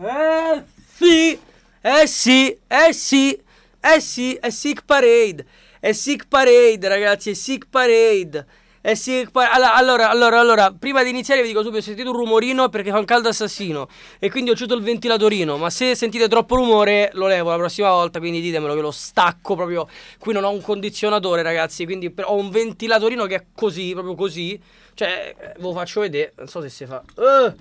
Eh sì, eh sì, eh sì, eh sì, è Sick Parade, è Sick Parade ragazzi, è Sick Parade. È Sick Parade. Allora, allora, allora, prima di iniziare vi dico subito, sentite un rumorino perché fa un caldo assassino e quindi ho chiuso il ventilatorino, ma se sentite troppo rumore lo levo la prossima volta, quindi ditemelo che lo stacco proprio. Qui non ho un condizionatore ragazzi, quindi ho un ventilatorino che è così, proprio così. Cioè, eh, ve lo faccio vedere, non so se si fa... Uh,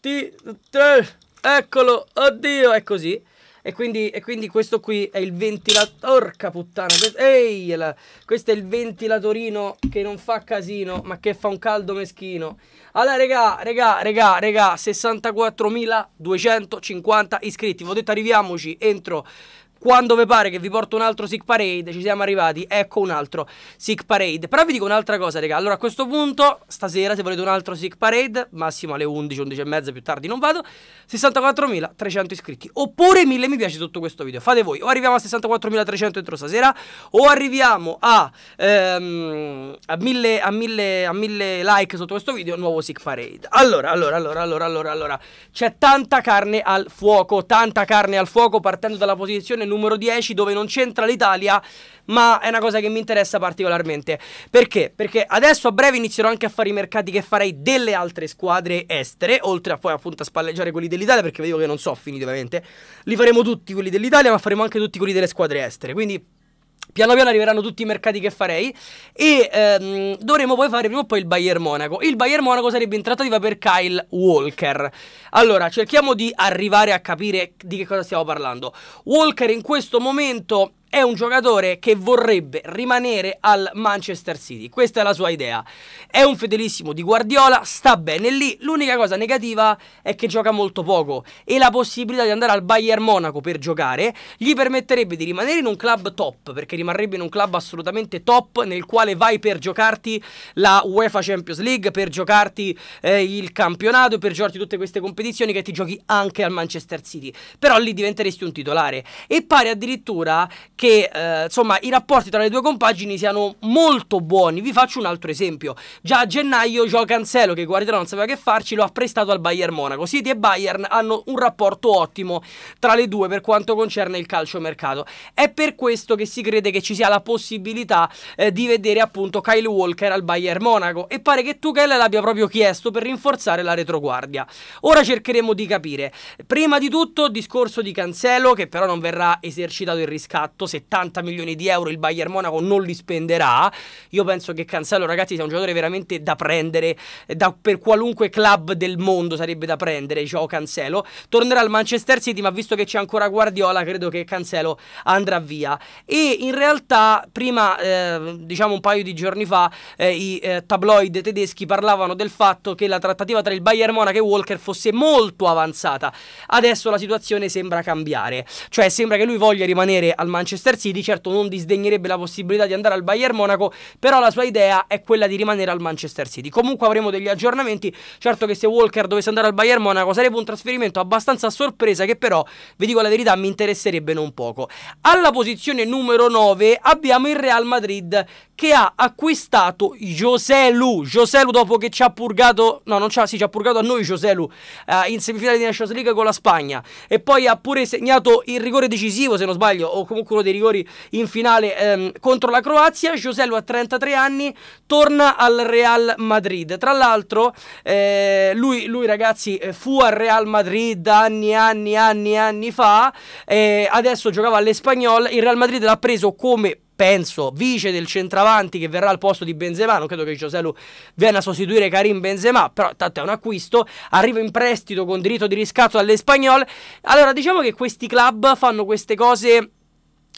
ti, tre, eccolo, oddio, è così. E quindi, e quindi, questo qui è il ventilatore. Orca puttana. Questo, ehi, la, questo è il ventilatorino che non fa casino, ma che fa un caldo meschino. Allora, regà, regà, regà, regà, 64.250 iscritti. Vi arriviamoci entro quando vi pare che vi porto un altro Sick Parade, ci siamo arrivati, ecco un altro Sick Parade. Però vi dico un'altra cosa, raga. Allora, a questo punto, stasera, se volete un altro Sick Parade, massimo alle 11, 11 e mezza, più tardi non vado, 64.300 iscritti. Oppure 1000 mi piace sotto questo video. Fate voi. O arriviamo a 64.300 entro stasera, o arriviamo a, ehm, a, 1000, a, 1000, a 1000 like sotto questo video, nuovo Sick Parade. Allora, allora, allora, allora, allora, allora. C'è tanta carne al fuoco, tanta carne al fuoco partendo dalla posizione numero numero 10 dove non c'entra l'Italia, ma è una cosa che mi interessa particolarmente. Perché? Perché adesso a breve inizierò anche a fare i mercati che farei delle altre squadre estere, oltre a poi appunto a spalleggiare quelli dell'Italia, perché vedo che non so finiti ovviamente. Li faremo tutti quelli dell'Italia, ma faremo anche tutti quelli delle squadre estere, quindi Piano piano arriveranno tutti i mercati che farei e ehm, dovremo poi fare prima o poi il Bayern Monaco. Il Bayern Monaco sarebbe in trattativa per Kyle Walker. Allora, cerchiamo di arrivare a capire di che cosa stiamo parlando. Walker in questo momento è un giocatore che vorrebbe rimanere al Manchester City. Questa è la sua idea. È un fedelissimo di Guardiola, sta bene lì. L'unica cosa negativa è che gioca molto poco e la possibilità di andare al Bayern Monaco per giocare gli permetterebbe di rimanere in un club top, perché rimarrebbe in un club assolutamente top nel quale vai per giocarti la UEFA Champions League, per giocarti eh, il campionato, per giocarti tutte queste competizioni che ti giochi anche al Manchester City. Però lì diventeresti un titolare e pare addirittura che che eh, insomma i rapporti tra le due compagini siano molto buoni. Vi faccio un altro esempio. Già a gennaio Gio Cancelo, che Guardiola non sapeva che farci, lo ha prestato al Bayern Monaco. City e Bayern hanno un rapporto ottimo tra le due per quanto concerne il calciomercato. È per questo che si crede che ci sia la possibilità eh, di vedere appunto Kyle Walker al Bayern Monaco e pare che Tuchel l'abbia proprio chiesto per rinforzare la retroguardia. Ora cercheremo di capire. Prima di tutto discorso di Cancelo che però non verrà esercitato il riscatto 70 milioni di euro il Bayern Monaco non li spenderà. Io penso che Cancelo, ragazzi, sia un giocatore veramente da prendere, eh, da, per qualunque club del mondo sarebbe da prendere, Joao Cancelo. Tornerà al Manchester City, ma visto che c'è ancora Guardiola, credo che Cancelo andrà via. E in realtà, prima, eh, diciamo un paio di giorni fa, eh, i eh, tabloid tedeschi parlavano del fatto che la trattativa tra il Bayern Monaco e Walker fosse molto avanzata. Adesso la situazione sembra cambiare, cioè sembra che lui voglia rimanere al Manchester Manchester City, certo non disdegnerebbe la possibilità di andare al Bayern Monaco, però la sua idea è quella di rimanere al Manchester City. Comunque avremo degli aggiornamenti, certo che se Walker dovesse andare al Bayern Monaco sarebbe un trasferimento abbastanza a sorpresa che però, vi dico la verità, mi interesserebbe non poco. Alla posizione numero 9 abbiamo il Real Madrid che ha acquistato Joselu. Joselu dopo che ci ha purgato, no non ci ha, sì ci ha purgato a noi Joselu eh, in semifinale di Nations League con la Spagna e poi ha pure segnato il rigore decisivo se non sbaglio o comunque uno dei rigori in finale ehm, contro la Croazia. Giosello a 33 anni torna al Real Madrid. Tra l'altro, eh, lui, lui, ragazzi eh, fu al Real Madrid anni, anni, anni, anni fa. Eh, adesso giocava all'Espagnol. Il Real Madrid l'ha preso come penso, vice del centravanti che verrà al posto di Benzema, non credo che Giosello venga a sostituire Karim Benzema, però tanto è un acquisto, arriva in prestito con diritto di riscatto all'Espagnol. Allora, diciamo che questi club fanno queste cose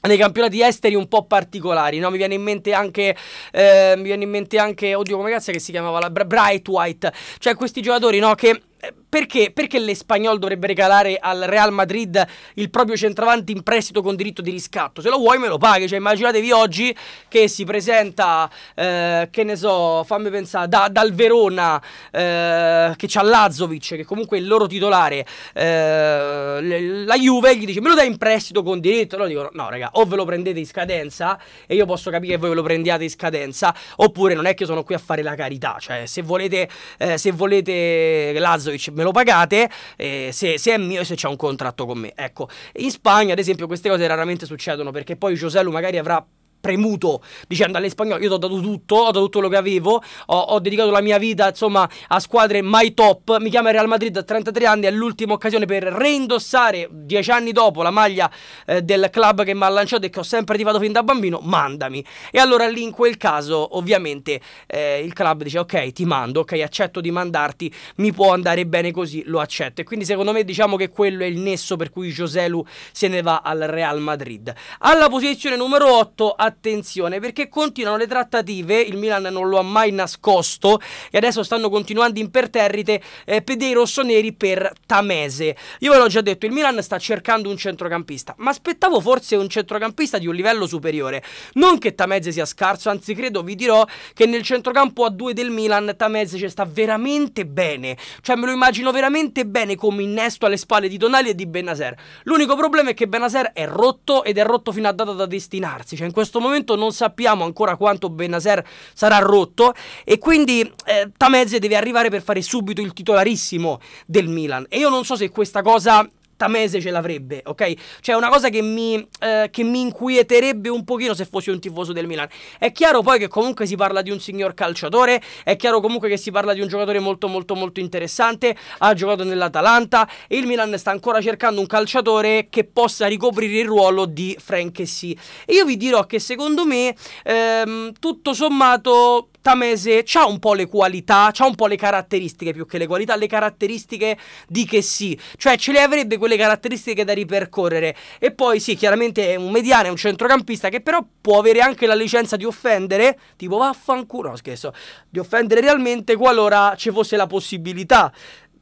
nei campionati esteri un po' particolari, no? mi, viene in mente anche, eh, mi viene in mente anche, oddio come cazzo che si chiamava, la Bright White, cioè questi giocatori no, che eh, perché, perché l'Espagnol dovrebbe regalare al Real Madrid il proprio centravanti in prestito con diritto di riscatto? Se lo vuoi me lo paghi. Cioè, immaginatevi oggi che si presenta, eh, che ne so, fammi pensare, da, dal Verona eh, che c'ha Lazzovic, che comunque è il loro titolare, eh, la Juve gli dice me lo dai in prestito con diritto? Loro dicono no raga, o ve lo prendete in scadenza e io posso capire che voi ve lo prendiate in scadenza, oppure non è che sono qui a fare la carità. Cioè, se volete, eh, se volete Lazzovic Brozovic me lo pagate eh, se, se, è mio e se c'è un contratto con me. Ecco, in Spagna ad esempio queste cose raramente succedono perché poi Joselu magari avrà premuto dicendo alle spagnole io ti ho dato tutto, ho dato tutto quello che avevo, ho, ho, dedicato la mia vita insomma a squadre mai top, mi chiama Real Madrid a 33 anni, è l'ultima occasione per reindossare dieci anni dopo la maglia eh, del club che mi ha lanciato e che ho sempre tifato fin da bambino, mandami. E allora lì in quel caso ovviamente eh, il club dice ok ti mando, ok accetto di mandarti, mi può andare bene così, lo accetto. E quindi secondo me diciamo che quello è il nesso per cui Joselu se ne va al Real Madrid. Alla posizione numero 8, attenzione attenzione perché continuano le trattative, il Milan non lo ha mai nascosto e adesso stanno continuando imperterrite eh, per dei rossoneri per Tamese. Io ve l'ho già detto, il Milan sta cercando un centrocampista, ma aspettavo forse un centrocampista di un livello superiore. Non che Tamese sia scarso, anzi credo vi dirò che nel centrocampo a due del Milan Tamese ci sta veramente bene, cioè me lo immagino veramente bene come innesto alle spalle di Donali e di Benaser. L'unico problema è che Benaser è rotto ed è rotto fino a data da destinarsi, cioè in questo questo momento non sappiamo ancora quanto Benaser sarà rotto e quindi eh, Tamez deve arrivare per fare subito il titolarissimo del Milan. E io non so se questa cosa Tamese ce l'avrebbe, ok? Cioè è una cosa che mi, eh, che mi inquieterebbe un pochino se fossi un tifoso del Milan. È chiaro poi che comunque si parla di un signor calciatore, è chiaro comunque che si parla di un giocatore molto molto molto interessante, ha giocato nell'Atalanta e il Milan sta ancora cercando un calciatore che possa ricoprire il ruolo di Frank Frankessi. E io vi dirò che secondo me ehm, tutto sommato Tamese ha un po' le qualità, ha un po' le caratteristiche più che le qualità, le caratteristiche di che sì, cioè ce le avrebbe quelle quelle caratteristiche da ripercorrere. E poi sì, chiaramente è un mediano, è un centrocampista che però può avere anche la licenza di offendere, tipo vaffanculo, no scherzo, di offendere realmente qualora ci fosse la possibilità.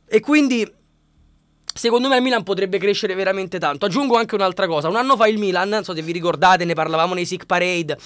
E quindi secondo me il Milan potrebbe crescere veramente tanto. Aggiungo anche un'altra cosa. Un anno fa il Milan, non so se vi ricordate, ne parlavamo nei Sick Parade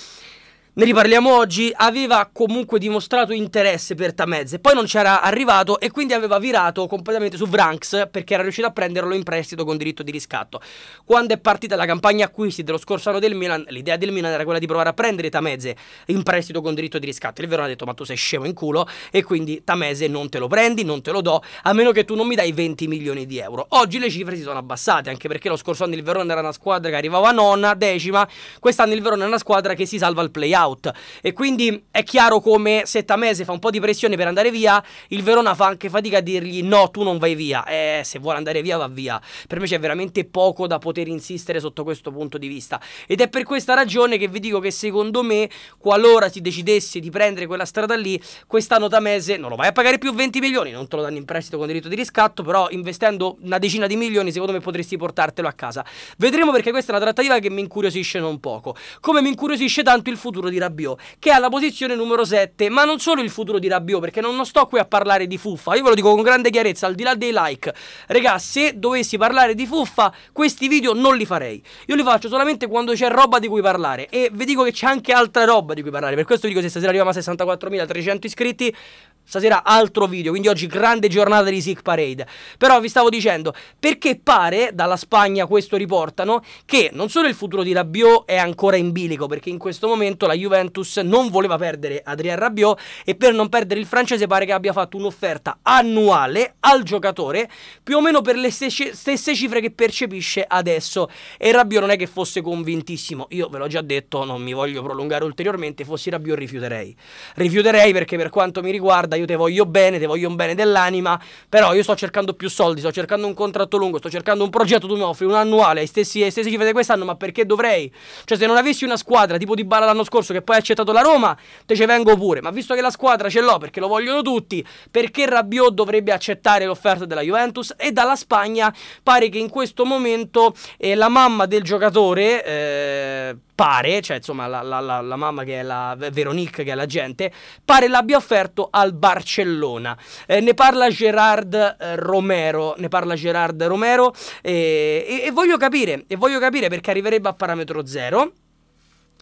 ne riparliamo oggi, aveva comunque dimostrato interesse per Tamez, poi non c'era arrivato e quindi aveva virato completamente su Vranks perché era riuscito a prenderlo in prestito con diritto di riscatto. Quando è partita la campagna acquisti dello scorso anno del Milan, l'idea del Milan era quella di provare a prendere Tamez in prestito con diritto di riscatto. Il Verona ha detto "Ma tu sei scemo in culo" e quindi Tamez non te lo prendi, non te lo do, a meno che tu non mi dai 20 milioni di euro. Oggi le cifre si sono abbassate, anche perché lo scorso anno il Verona era una squadra che arrivava nona, decima, quest'anno il Verona è una squadra che si salva al play-out out. E quindi è chiaro come se Tamese fa un po' di pressione per andare via, il Verona fa anche fatica a dirgli no, tu non vai via. Eh, se vuole andare via, va via. Per me c'è veramente poco da poter insistere sotto questo punto di vista. Ed è per questa ragione che vi dico che secondo me, qualora si decidesse di prendere quella strada lì, quest'anno Tamese non lo vai a pagare più 20 milioni, non te lo danno in prestito con diritto di riscatto, però investendo una decina di milioni secondo me potresti portartelo a casa. Vedremo perché questa è una trattativa che mi incuriosisce non poco. Come mi incuriosisce tanto il futuro di Rabiot, che è alla posizione numero 7, ma non solo il futuro di Rabiot, perché non, non sto qui a parlare di fuffa, io ve lo dico con grande chiarezza, al di là dei like, regà, se dovessi parlare di fuffa, questi video non li farei, io li faccio solamente quando c'è roba di cui parlare, e vi dico che c'è anche altra roba di cui parlare, per questo vi dico se stasera arriviamo a 64.300 iscritti, stasera altro video, quindi oggi grande giornata di Sick Parade. Però vi stavo dicendo, perché pare, dalla Spagna questo riportano, che non solo il futuro di Rabiot è ancora in bilico, perché in questo momento la Juventus non voleva perdere Adrien Rabiot e per non perdere il francese pare che abbia fatto un'offerta annuale al giocatore più o meno per le stesse cifre che percepisce adesso e Rabiot non è che fosse convintissimo, io ve l'ho già detto, non mi voglio prolungare ulteriormente, fossi Rabiot rifiuterei. Rifiuterei perché per quanto mi riguarda io te voglio bene, te voglio un bene dell'anima, però io sto cercando più soldi, sto cercando un contratto lungo, sto cercando un progetto, tu mi offri un annuale ai stessi, ai stessi cifre di quest'anno, ma perché dovrei? Cioè se non avessi una squadra tipo di Bala l'anno scorso Caruso che poi ha accettato la Roma, te ce vengo pure, ma visto che la squadra ce l'ho perché lo vogliono tutti, perché Rabiot dovrebbe accettare l'offerta della Juventus e dalla Spagna pare che in questo momento eh, la mamma del giocatore eh, pare, cioè insomma la, la, la, la, mamma che è la Veronique che è l'agente, pare l'abbia offerto al Barcellona. Eh, ne parla Gerard eh, Romero, ne parla Gerard Romero eh, e, e, voglio capire, e voglio capire perché arriverebbe a parametro zero.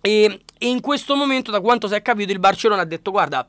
E, e in questo momento, da quanto si è capito, il Barcellona ha detto: Guarda,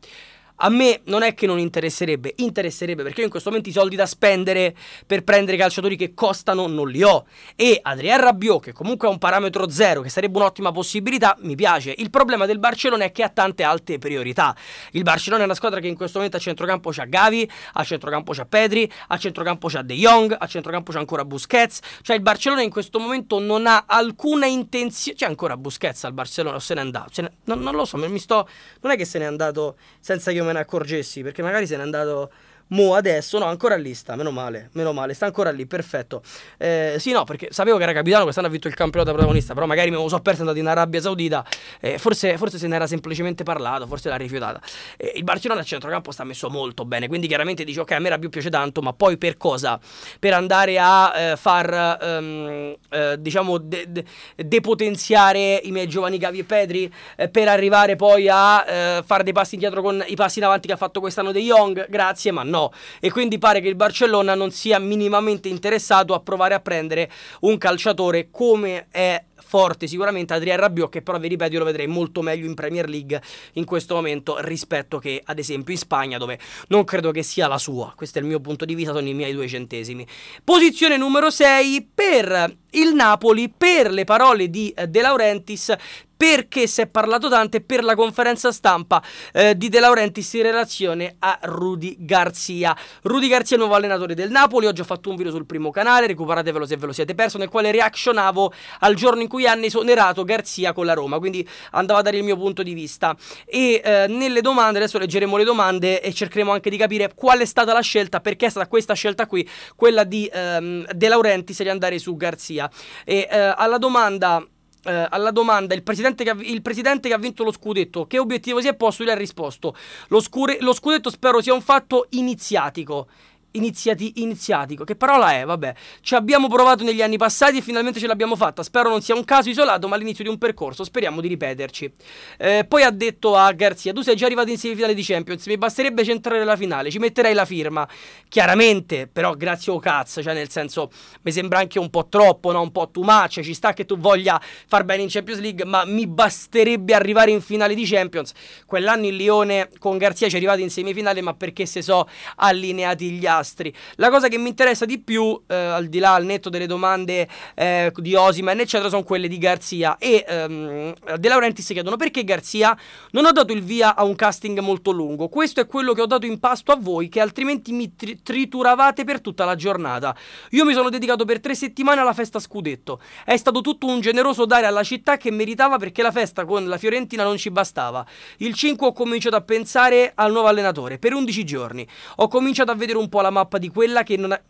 a me non è che non interesserebbe, interesserebbe perché io in questo momento i soldi da spendere per prendere calciatori che costano non li ho. E Adrien Rabiot, che comunque ha un parametro zero, che sarebbe un'ottima possibilità, mi piace. Il problema del Barcellona è che ha tante alte priorità. Il Barcellona è una squadra che in questo momento a centrocampo c'ha Gavi, a centrocampo c'ha Pedri, a centrocampo c'ha De Jong, a centrocampo c'ha ancora Busquets. Cioè il Barcellona in questo momento non ha alcuna intenzione. C'è ancora Busquets al Barcellona o se n'è andato? Se ne... non, non, lo so, mi sto... non è che se n'è andato senza che io me me ne accorgessi, perché magari se n'è andato Mo adesso, no, ancora lì sta, meno male, meno male, sta ancora lì, perfetto. Eh, sì, no, perché sapevo che era capitano, quest'anno ha vinto il campionato da protagonista, però magari mi avevo so perso andato in Arabia Saudita, eh, forse, forse, se ne era semplicemente parlato, forse l'ha rifiutata. Eh, il Barcellona al centrocampo sta messo molto bene, quindi chiaramente dice ok, a me era più piace tanto, ma poi per cosa? Per andare a eh, far, um, diciamo, de- de- depotenziare i miei giovani Gavi e Pedri, eh, per arrivare poi a fare dei passi indietro con i passi in avanti che ha fatto quest'anno De Jong, grazie, ma no no. E quindi pare che il Barcellona non sia minimamente interessato a provare a prendere un calciatore come è forte sicuramente Adrien Rabiot che però vi ripeto io lo vedrei molto meglio in Premier League in questo momento rispetto che ad esempio in Spagna dove non credo che sia la sua questo è il mio punto di vista sono i miei due centesimi posizione numero 6 per il Napoli per le parole di eh, De Laurentiis perché si è parlato tanto e per la conferenza stampa eh, di De Laurentiis in relazione a Rudy Garzia. Rudy Garzia nuovo allenatore del Napoli, oggi ho fatto un video sul primo canale, recuperatevelo se ve lo siete perso, nel quale reazionavo al giorno in cui hanno esonerato Garzia con la Roma. Quindi andava a dare il mio punto di vista. E eh, nelle domande, adesso leggeremo le domande e cercheremo anche di capire qual è stata la scelta, perché è stata questa scelta qui, quella di ehm, De Laurenti se di andare su Garzia. E eh, alla domanda... Eh, alla domanda il presidente, ha, il presidente, che ha, vinto lo scudetto che obiettivo si è posto lui ha risposto lo, scure, lo scudetto spero sia un fatto iniziatico iniziati, iniziatico. Che parola è? Vabbè, ci abbiamo provato negli anni passati e finalmente ce l'abbiamo fatta. Spero non sia un caso isolato, ma l'inizio di un percorso. Speriamo di ripeterci. Eh, poi ha detto a Garzia: Tu sei già arrivato in semifinale di Champions. Mi basterebbe centrare la finale. Ci metterei la firma. Chiaramente, però, grazie o cazzo. Cioè, nel senso, mi sembra anche un po' troppo, no? un po' too much. Ci sta che tu voglia far bene in Champions League, ma mi basterebbe arrivare in finale di Champions. Quell'anno il Lione con Garzia ci è arrivato in semifinale, ma perché se so allineati gli altri disastri. La cosa che mi interessa di più, eh, al di là al netto delle domande eh, di Osiman, eccetera, sono quelle di Garzia. E ehm, De Laurenti si chiedono perché Garzia non ha dato il via a un casting molto lungo. Questo è quello che ho dato in pasto a voi, che altrimenti mi tri- trituravate per tutta la giornata. Io mi sono dedicato per tre settimane alla festa scudetto. È stato tutto un generoso dare alla città che meritava perché la festa con la Fiorentina non ci bastava. Il 5 ho cominciato a pensare al nuovo allenatore per 11 giorni. Ho cominciato a vedere un po' la la mappa di quella che non ha,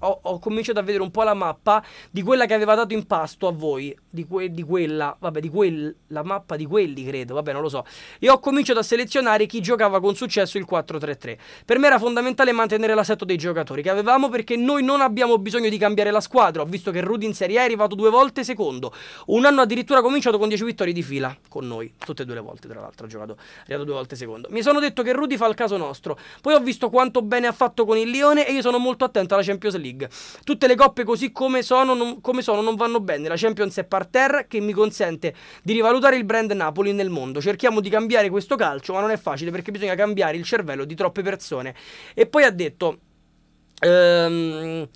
ho, ho, cominciato a vedere un po' la mappa di quella che aveva dato in pasto a voi, di, que, di quella, vabbè, di quella mappa di quelli, credo, vabbè, non lo so. E ho cominciato a selezionare chi giocava con successo il 4-3-3. Per me era fondamentale mantenere l'assetto dei giocatori che avevamo perché noi non abbiamo bisogno di cambiare la squadra. Ho visto che Rudy in Serie A è arrivato due volte secondo. Un anno addirittura ha cominciato con 10 vittorie di fila con noi, tutte e due le volte, tra l'altro, ha giocato, è arrivato due volte secondo. Mi sono detto che Rudy fa il caso nostro. Poi ho visto quanto bene ha fatto con il Lione attenzione e io sono molto attento alla Champions League. Tutte le coppe così come sono non, come sono, non vanno bene. La Champions è parterre che mi consente di rivalutare il brand Napoli nel mondo. Cerchiamo di cambiare questo calcio, ma non è facile perché bisogna cambiare il cervello di troppe persone. E poi ha detto... Ehm,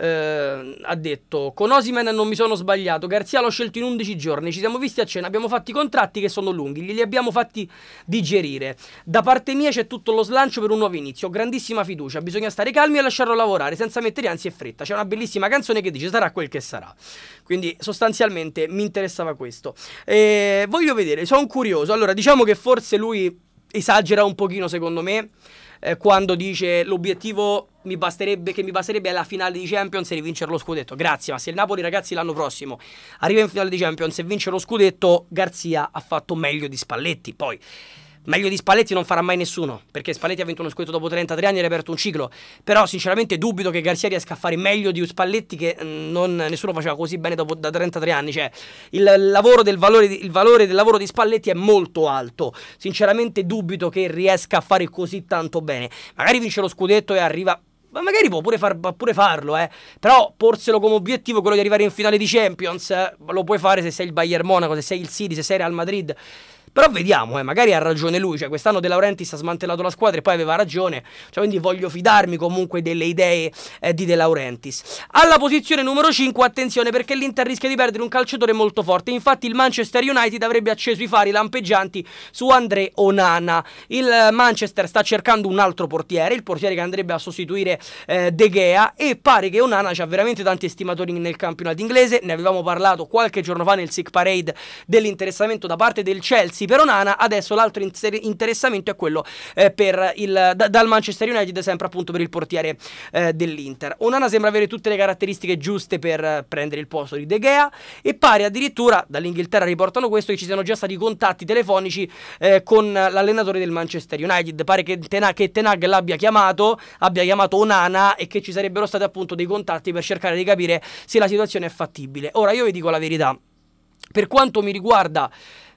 Ehm, ha detto con Osimen non mi sono sbagliato, Garzia l'ho scelto in 11 giorni, ci siamo visti a cena, abbiamo fatto i contratti che sono lunghi, li abbiamo fatti digerire. Da parte mia c'è tutto lo slancio per un nuovo inizio, ho grandissima fiducia, bisogna stare calmi e lasciarlo lavorare senza mettere ansia e fretta. C'è una bellissima canzone che dice sarà quel che sarà. Quindi sostanzialmente mi interessava questo. E ehm, voglio vedere, sono curioso. Allora, diciamo che forse lui esagera un pochino secondo me eh, quando dice l'obiettivo mi basterebbe, che mi basterebbe alla finale di Champions e di vincere lo scudetto. Grazie, ma se il Napoli, ragazzi, l'anno prossimo arriva in finale di Champions e vince lo scudetto, Garzia ha fatto meglio di Spalletti. Poi. Meglio di Spalletti non farà mai nessuno, perché Spalletti ha vinto uno scudetto dopo 33 anni e ha aperto un ciclo. Però sinceramente dubito che Garzia riesca a fare meglio di Spalletti che mm, non, nessuno faceva così bene dopo, da 33 anni. Cioè, il, lavoro del valore, il valore del lavoro di Spalletti è molto alto. Sinceramente dubito che riesca a fare così tanto bene. Magari vince lo scudetto e arriva ma magari può pure, far, pure farlo, eh. Però porselo come obiettivo quello di arrivare in finale di Champions, eh, lo puoi fare se sei il Bayern Monaco, se sei il City, se sei Real Madrid. Però vediamo, eh, magari ha ragione lui, cioè quest'anno De Laurentiis ha smantellato la squadra e poi aveva ragione, cioè, quindi voglio fidarmi comunque delle idee eh, di De Laurentiis. Alla posizione numero 5, attenzione perché l'Inter rischia di perdere un calciatore molto forte, infatti il Manchester United avrebbe acceso i fari lampeggianti su André Onana. Il eh, Manchester sta cercando un altro portiere, il portiere che andrebbe a sostituire eh, De Gea e pare che Onana ha veramente tanti estimatori nel campionato inglese, ne avevamo parlato qualche giorno fa nel Sick Parade dell'interessamento da parte del Chelsea interessi per Onana, adesso l'altro inter- interessamento è quello eh, il, da, dal Manchester United, sempre appunto per il portiere eh, dell'Inter. Onana sembra avere tutte le caratteristiche giuste per eh, prendere il posto di De Gea e pare addirittura, dall'Inghilterra riportano questo, che ci siano già stati contatti telefonici eh, con l'allenatore del Manchester United. Pare che Tenag, che Tenag l'abbia chiamato, abbia chiamato Onana e che ci sarebbero stati appunto dei contatti per cercare di capire se la situazione è fattibile. Ora io vi dico la verità. Per quanto mi riguarda,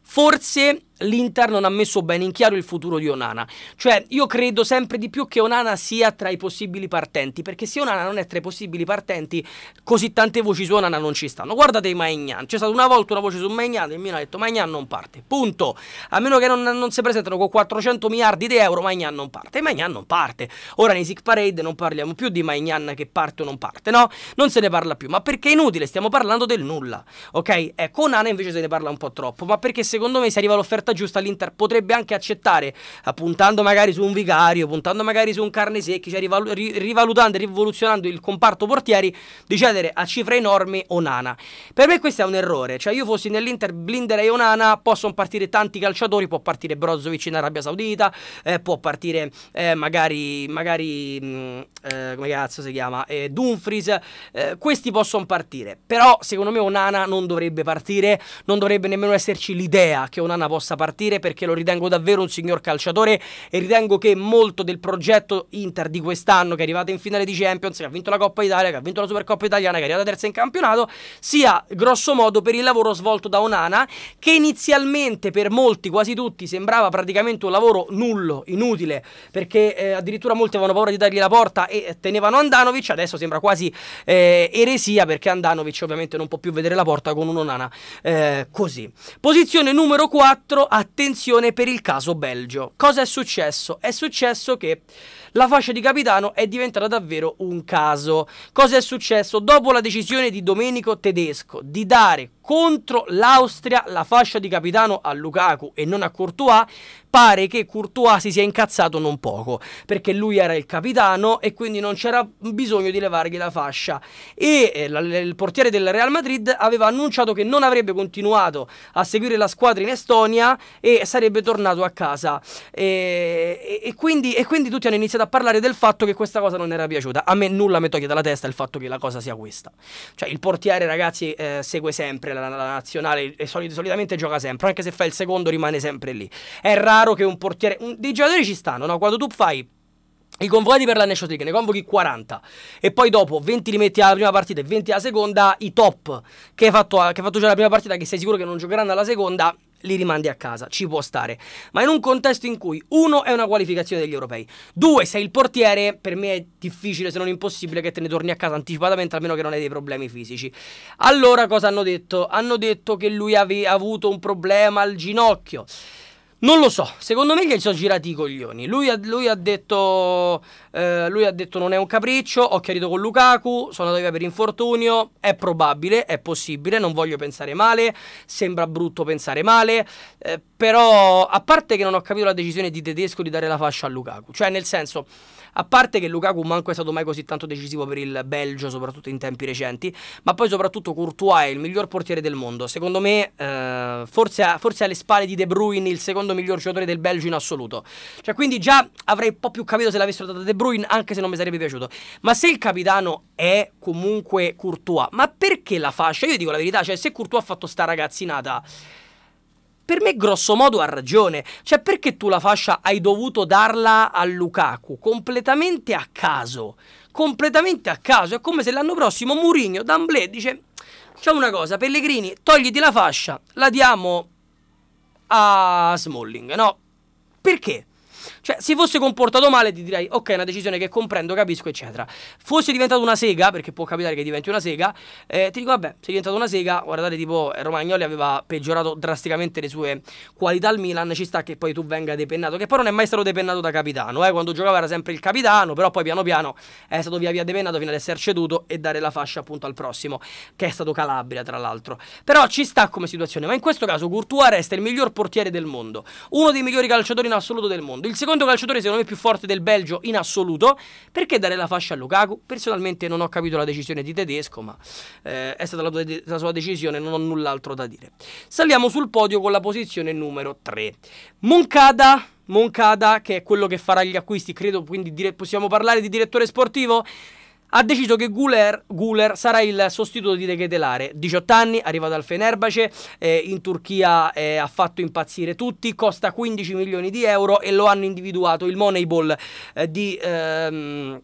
forse l'Inter non ha messo bene in chiaro il futuro di Onana. Cioè, io credo sempre di più che Onana sia tra i possibili partenti, perché se Onana non è tra i possibili partenti, così tante voci su Onana non ci stanno. Guardate Maignan, c'è stata una volta una voce su Maignan e il Milan ha detto Maignan non parte, punto. A meno che non, non si presentano con 400 miliardi di euro, Maignan non parte. E Maignan non parte. Ora nei Sick Parade non parliamo più di Maignan che parte o non parte, no? Non se ne parla più, ma perché è inutile, stiamo parlando del nulla, ok? Ecco, Onana invece se ne parla un po' troppo, ma perché secondo me se arriva all'offerta scelta giusta l'Inter potrebbe anche accettare, eh, puntando magari su un Vicario, puntando magari su un Carnesecchi, cioè rivalu- rivalutando e rivoluzionando il comparto portieri, di cedere a cifre enormi Onana. Per me questo è un errore, cioè io fossi nell'Inter blinderei Onana, possono partire tanti calciatori, può partire Brozovic in Arabia Saudita, eh, può partire eh, magari, magari mh, mm, eh, come cazzo si chiama, eh, Dumfries, eh, questi possono partire, però secondo me Onana non dovrebbe partire, non dovrebbe nemmeno esserci l'idea che Onana possa partire partire perché lo ritengo davvero un signor calciatore e ritengo che molto del progetto Inter di quest'anno che è arrivato in finale di Champions, che ha vinto la Coppa Italia, che ha vinto la Supercoppa Italiana, che è arrivata terza in campionato, sia grosso modo per il lavoro svolto da Onana che inizialmente per molti, quasi tutti, sembrava praticamente un lavoro nullo, inutile, perché eh, addirittura molti avevano paura di dargli la porta e tenevano Andanovic, adesso sembra quasi eh, eresia perché Andanovic ovviamente non può più vedere la porta con un Onana eh, così. Posizione numero 4 attenzione per il caso Belgio. Cosa è successo? È successo che la fascia di capitano è diventata davvero un caso. Cosa è successo? Dopo la decisione di Domenico Tedesco di dare contro l'Austria la fascia di capitano a Lukaku e non a Courtois, pare che Courtois si sia incazzato non poco, perché lui era il capitano e quindi non c'era bisogno di levargli la fascia. E eh, il portiere del Real Madrid aveva annunciato che non avrebbe continuato a seguire la squadra in Estonia e sarebbe tornato a casa. E, e, quindi, e quindi tutti hanno iniziato a parlare del fatto che questa cosa non era piaciuta. A me nulla mi toglie dalla testa il fatto che la cosa sia questa. Cioè, il portiere, ragazzi, eh, segue sempre la, la nazionale e solito, solitamente gioca sempre. Anche se fa il secondo, rimane sempre lì. È raro che un portiere. Un, dei giocatori ci stanno, no? Quando tu fai. I convocati per la Nations League, ne convochi 40 e poi dopo 20 li metti alla prima partita e 20 alla seconda, i top che hai fatto, che hai fatto giocare la prima partita, che sei sicuro che non giocheranno alla seconda, li rimandi a casa, ci può stare. Ma in un contesto in cui uno è una qualificazione degli europei, due sei il portiere, per me è difficile se non impossibile che te ne torni a casa anticipatamente, almeno che non hai dei problemi fisici. Allora cosa hanno detto? Hanno detto che lui aveva avuto un problema al ginocchio. Non lo so, secondo me gli sono girati i coglioni. Lui ha, lui ha detto: eh, Lui ha detto non è un capriccio. Ho chiarito con Lukaku. Sono andato via per infortunio. È probabile, è possibile. Non voglio pensare male. Sembra brutto pensare male. Eh, però, a parte che non ho capito la decisione di tedesco di dare la fascia a Lukaku, cioè, nel senso. A parte che Lukaku manco è stato mai così tanto decisivo per il Belgio, soprattutto in tempi recenti, ma poi soprattutto Courtois è il miglior portiere del mondo. Secondo me, eh, forse, forse, alle spalle di De Bruyne il secondo miglior giocatore del Belgio in assoluto. Cioè, quindi già avrei un po' più capito se l'avessero data De Bruyne, anche se non mi sarebbe piaciuto. Ma se il capitano è comunque Courtois, ma perché la fascia? Io dico la verità, cioè se Courtois ha fatto sta ragazzinata per me grosso modo ha ragione. Cioè perché tu la fascia hai dovuto darla a Lukaku completamente a caso? Completamente a caso. È come se l'anno prossimo Murigno, D'Amblè dice facciamo una cosa, Pellegrini, togliti la fascia, la diamo a Smalling. No, perché? Cioè, se fosse comportato male, ti direi: ok, è una decisione che comprendo, capisco, eccetera. Fosse diventato una sega, perché può capitare che diventi una sega, eh, ti dico: vabbè, sei diventato una sega. Guardate, tipo, eh, Romagnoli aveva peggiorato drasticamente le sue qualità al Milan. Ci sta che poi tu venga depennato, che poi non è mai stato depennato da capitano. Eh? Quando giocava era sempre il capitano, però poi piano piano è stato via via depennato fino ad essere ceduto e dare la fascia appunto al prossimo, che è stato Calabria, tra l'altro. Però ci sta come situazione. Ma in questo caso, Courtois resta il miglior portiere del mondo, uno dei migliori calciatori in assoluto del mondo. Il secondo secondo calciatore secondo me più forte del Belgio in assoluto. Perché dare la fascia a Lukaku? Personalmente non ho capito la decisione di Tedesco, ma eh, è stata la, la, sua decisione, non ho null'altro da dire. Saliamo sul podio con la posizione numero 3. Moncada, Moncada che è quello che farà gli acquisti, credo, quindi dire, possiamo parlare di direttore sportivo? ha deciso che Guler, Guler sarà il sostituto di Rechetelare. 18 anni, arriva dal Fenerbace, eh, in Turchia eh, ha fatto impazzire tutti, costa 15 milioni di euro e lo hanno individuato il Moneyball eh, di... Ehm,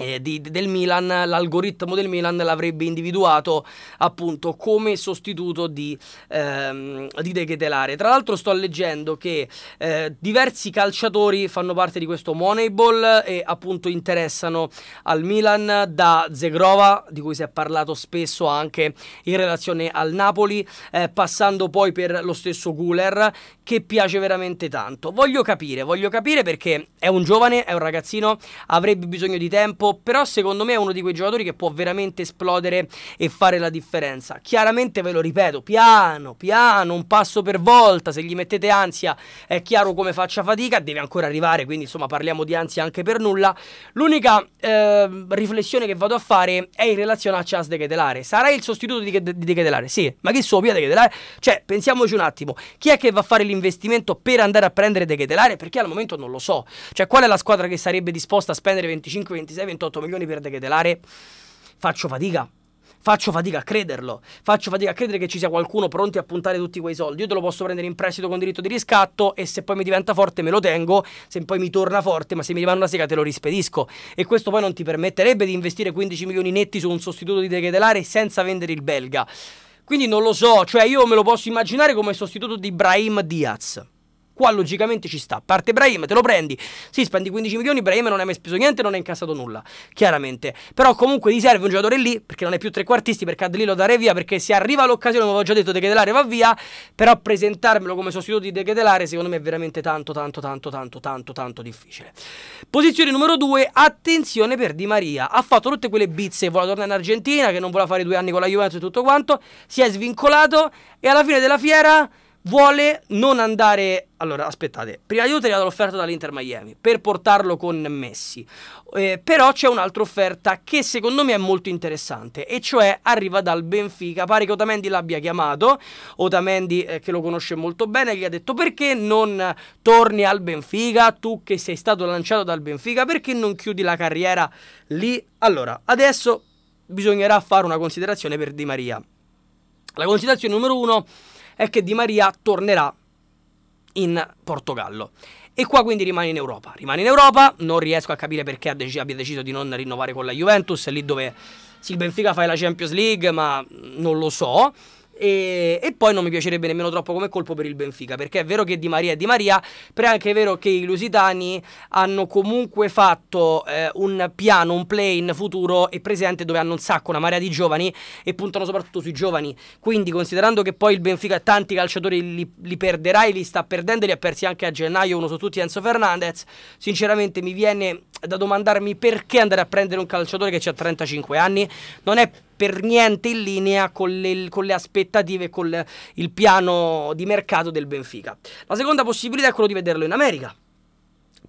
eh, di, del Milan, l'algoritmo del Milan l'avrebbe individuato appunto come sostituto di, ehm, di De Ketelare. Tra l'altro sto leggendo che eh, diversi calciatori fanno parte di questo Moneyball e appunto interessano al Milan da Zegrova, di cui si è parlato spesso anche in relazione al Napoli, eh, passando poi per lo stesso Guler che piace veramente tanto. Voglio capire, voglio capire perché è un giovane, è un ragazzino, avrebbe bisogno di tempo però secondo me è uno di quei giocatori che può veramente esplodere e fare la differenza. Chiaramente ve lo ripeto, piano, piano, un passo per volta, se gli mettete ansia è chiaro come faccia fatica, deve ancora arrivare, quindi insomma parliamo di ansia anche per nulla. L'unica eh, riflessione che vado a fare è in relazione a Chas De Chetelare. Sarai il sostituto di, di De Chetelare? Sì, ma chi soppia De Chetelare? Cioè, pensiamoci un attimo, chi è che va a fare l'investimento per andare a prendere De Chetelare? Perché al momento non lo so. Cioè, qual è la squadra che sarebbe disposta a spendere 25, 26, 28 38 milioni per De Ketelare, faccio fatica. Faccio fatica a crederlo, faccio fatica a credere che ci sia qualcuno pronto a puntare tutti quei soldi. Io te lo posso prendere in prestito con diritto di riscatto e se poi mi diventa forte me lo tengo, se poi mi torna forte, ma se mi rimane una sega te lo rispedisco. E questo poi non ti permetterebbe di investire 15 milioni netti su un sostituto di De Ketelare senza vendere il belga. Quindi non lo so, cioè io me lo posso immaginare come sostituto di Brahim Diaz qua logicamente ci sta. Parte Brahim, te lo prendi. Sì, spendi 15 milioni, Brahim non hai mai speso niente, non hai incassato nulla, chiaramente. Però comunque ti serve un giocatore lì, perché non è più trequartisti, perché Adli lo dare via, perché se arriva l'occasione, come ho già detto, De Chetelare va via, però presentarmelo come sostituto di De Chetelare secondo me è veramente tanto, tanto, tanto, tanto, tanto, tanto difficile. Posizione numero 2, attenzione per Di Maria. Ha fatto tutte quelle bizze, vuole tornare in Argentina, che non vuole fare due anni con la Juventus e tutto quanto, si è svincolato e alla fine della fiera vuole non andare. Allora, aspettate, prima di tutto è l'offerta dall'Inter Miami per portarlo con Messi. Eh, però c'è un'altra offerta che secondo me è molto interessante, e cioè arriva dal Benfica. Pare che Otamendi l'abbia chiamato. Otamendi, eh, che lo conosce molto bene, gli ha detto: Perché non torni al Benfica? Tu che sei stato lanciato dal Benfica, perché non chiudi la carriera lì? Allora, adesso bisognerà fare una considerazione per Di Maria. La considerazione numero uno è che Di Maria tornerà in Portogallo. E qua quindi rimane in Europa. Rimane in Europa, non riesco a capire perché abbia deciso di non rinnovare con la Juventus, lì dove sì, il Benfica fa la Champions League, ma non lo so. E, e, poi non mi piacerebbe nemmeno troppo come colpo per il Benfica, perché è vero che Di Maria è Di Maria, però è anche vero che i lusitani hanno comunque fatto eh, un piano, un play in futuro e presente dove hanno un sacco, una marea di giovani e puntano soprattutto sui giovani. Quindi considerando che poi il Benfica tanti calciatori li, li perderà e li sta perdendo, li ha persi anche a gennaio, uno su tutti Enzo Fernandez, sinceramente mi viene da domandarmi perché andare a prendere un calciatore che ha 35 anni, non è per niente in linea con le, con le aspettative e con il piano di mercato del Benfica. La seconda possibilità è quello di vederlo in America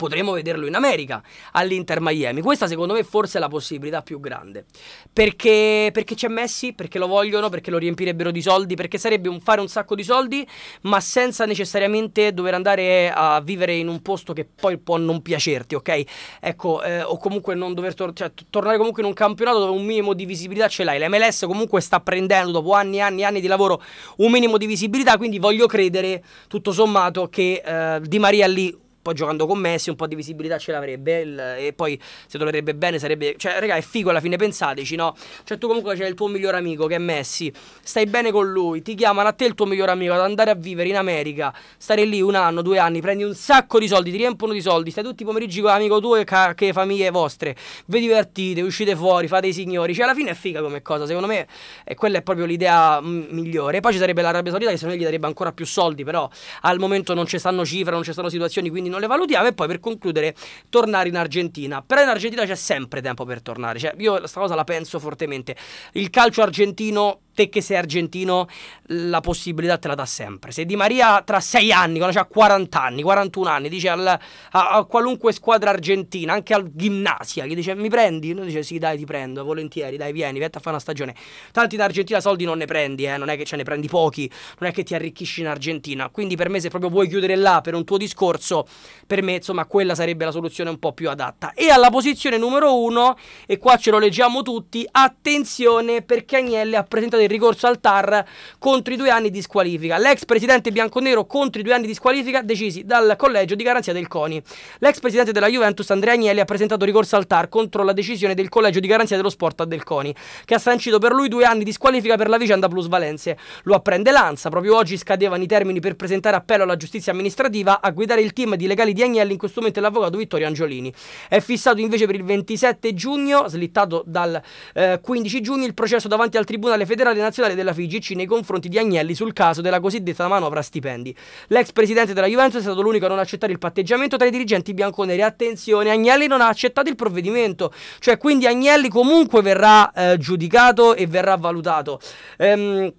potremo vederlo in America all'Inter Miami. Questa secondo me forse è la possibilità più grande. Perché, perché c'è Messi, perché lo vogliono, perché lo riempirebbero di soldi, perché sarebbe un fare un sacco di soldi, ma senza necessariamente dover andare a vivere in un posto che poi può non piacerti, ok? Ecco, eh, o comunque non dover tor- cioè, tornare comunque in un campionato dove un minimo di visibilità ce l'hai. L'MLS comunque sta prendendo dopo anni e anni e anni di lavoro un minimo di visibilità, quindi voglio credere tutto sommato che eh, Di Maria lì poi giocando con Messi un po' di visibilità ce l'avrebbe il, e poi se troverebbe bene sarebbe cioè raga è figo alla fine pensateci no cioè tu comunque c'è il tuo miglior amico che è Messi stai bene con lui ti chiamano a te il tuo miglior amico ad andare a vivere in America stare lì un anno due anni prendi un sacco di soldi ti riempono di soldi stai tutti i pomeriggi con l'amico tuo e ca- che famiglie vostre vi divertite uscite fuori fate i signori cioè alla fine è figa come cosa secondo me e quella è proprio l'idea m- mm, migliore poi ci sarebbe l'Arabia Saudita che secondo me gli darebbe ancora più soldi però al momento non ci stanno cifre non ci stanno situazioni quindi non le valutiamo e poi per concludere tornare in Argentina. Però in Argentina c'è sempre tempo per tornare, cioè, io questa cosa la penso fortemente. Il calcio argentino te che sei argentino la possibilità te la dà sempre. Se Di Maria tra sei anni, quando ha 40 anni, 41 anni, dice al, a, a, qualunque squadra argentina, anche al Gimnasia, che dice mi prendi? Noi dice sì dai ti prendo, volentieri, dai vieni, vetta a fare una stagione. Tanti in Argentina soldi non ne prendi, eh, non è che ce ne prendi pochi, non è che ti arricchisci in Argentina. Quindi per me se proprio vuoi chiudere là per un tuo discorso, per me insomma quella sarebbe la soluzione un po' più adatta. E alla posizione numero 1, e qua ce lo leggiamo tutti, attenzione perché Agnelli ha presentato il ricorso al TAR contro i due anni di squalifica. L'ex presidente bianconero contro i due anni di squalifica decisi dal collegio di garanzia del CONI. L'ex presidente della Juventus Andrea Agnelli ha presentato ricorso al TAR contro la decisione del collegio di garanzia dello sport del CONI, che ha sancito per lui due anni di squalifica per la vicenda Plus Valenze. Lo apprende l'ANSA. Proprio oggi scadevano i termini per presentare appello alla giustizia amministrativa. A guidare il team di legali di Agnelli in questo momento è l'avvocato Vittorio Angiolini. È fissato invece per il 27 giugno, slittato dal eh, 15 giugno, il processo davanti al Tribunale federale Tribunale Nazionale della FIGC nei confronti di Agnelli sul caso della cosiddetta manovra stipendi. L'ex presidente della Juventus è stato l'unico a non accettare il patteggiamento tra i dirigenti bianconeri. Attenzione, Agnelli non ha accettato il provvedimento, cioè quindi Agnelli comunque verrà eh, giudicato e verrà valutato. Ehm,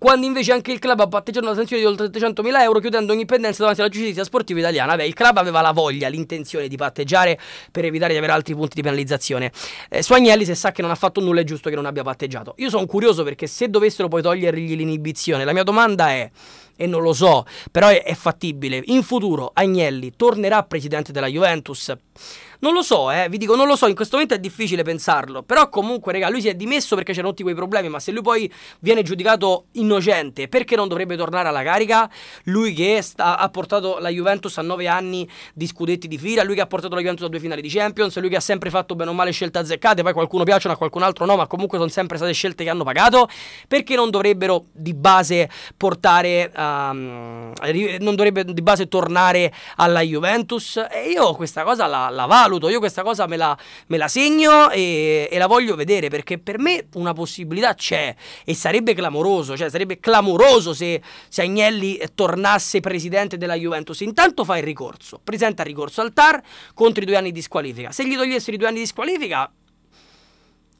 quando invece anche il club ha patteggiato una sanzione di oltre 700.000 euro chiudendo ogni pendenza davanti alla giustizia sportiva italiana. Beh, il club aveva la voglia, l'intenzione di patteggiare per evitare di avere altri punti di penalizzazione. Eh, Agnelli se sa che non ha fatto nulla è giusto che non abbia patteggiato. Io sono curioso perché se dovessero poi togliergli l'inibizione, la mia domanda è e non lo so, però è, è fattibile. In futuro Agnelli tornerà presidente della Juventus? Non lo so, eh, vi dico, non lo so, in questo momento è difficile pensarlo, però comunque, raga, lui si è dimesso perché c'erano tutti quei problemi, ma se lui poi viene giudicato innocente, perché non dovrebbe tornare alla carica? Lui che sta, ha portato la Juventus a nove anni di scudetti di fila, lui che ha portato la Juventus a due finali di Champions, lui che ha sempre fatto bene o male scelte azzeccate, poi qualcuno piacciono, a qualcun altro no, ma comunque sono sempre state scelte che hanno pagato, perché non dovrebbero di base portare um, non dovrebbe di base tornare alla Juventus e io questa cosa la, la valo valuto. Io questa cosa me la, me la segno e, e, la voglio vedere perché per me una possibilità c'è e sarebbe clamoroso, cioè sarebbe clamoroso se, se Agnelli tornasse presidente della Juventus. Intanto fa il ricorso, presenta il ricorso al TAR contro i due anni di squalifica. Se gli togliessero i due anni di squalifica,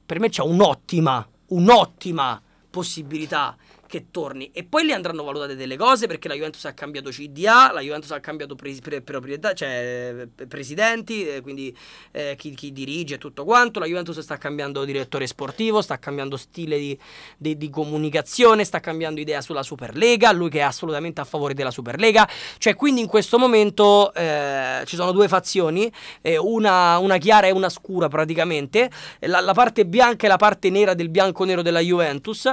per me c'è un'ottima, un'ottima possibilità che torni. E poi lì andranno valutate delle cose perché la Juventus ha cambiato CDA, la Juventus ha cambiato pres- pre- proprietà, cioè, eh, presidenti, eh, quindi eh, chi, chi, dirige tutto quanto. La Juventus sta cambiando direttore sportivo, sta cambiando stile di, di, di comunicazione, sta cambiando idea sulla Superlega. Lui che è assolutamente a favore della Superlega. Cioè, quindi in questo momento eh, ci sono due fazioni, eh, una, una, chiara e una scura praticamente. La, la, parte bianca e la parte nera del bianco-nero della Juventus,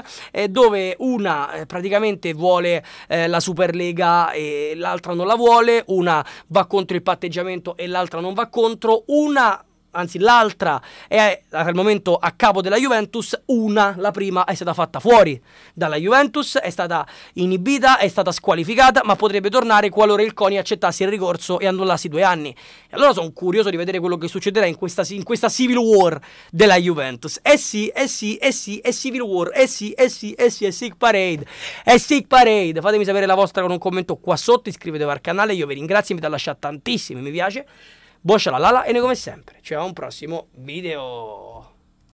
dove una una eh, praticamente vuole eh, la Superlega e l'altra non la vuole, una va contro il patteggiamento e l'altra non va contro, una anzi l'altra è al momento a capo della Juventus, una, la prima, è stata fatta fuori dalla Juventus, è stata inibita, è stata squalificata, ma potrebbe tornare qualora il CONI accettasse il ricorso e annullassi due anni. E allora sono curioso di vedere quello che succederà in questa, in questa civil war della Juventus. Eh sì, eh sì, eh sì, è civil war, eh sì, eh sì, eh sì, è sick parade, è sick parade. Fatemi sapere la vostra con un commento qua sotto, iscrivetevi al canale, io vi ringrazio, mi da lasciato tantissimi mi piace. Boccia la lala e noi come sempre ci vediamo a un prossimo video.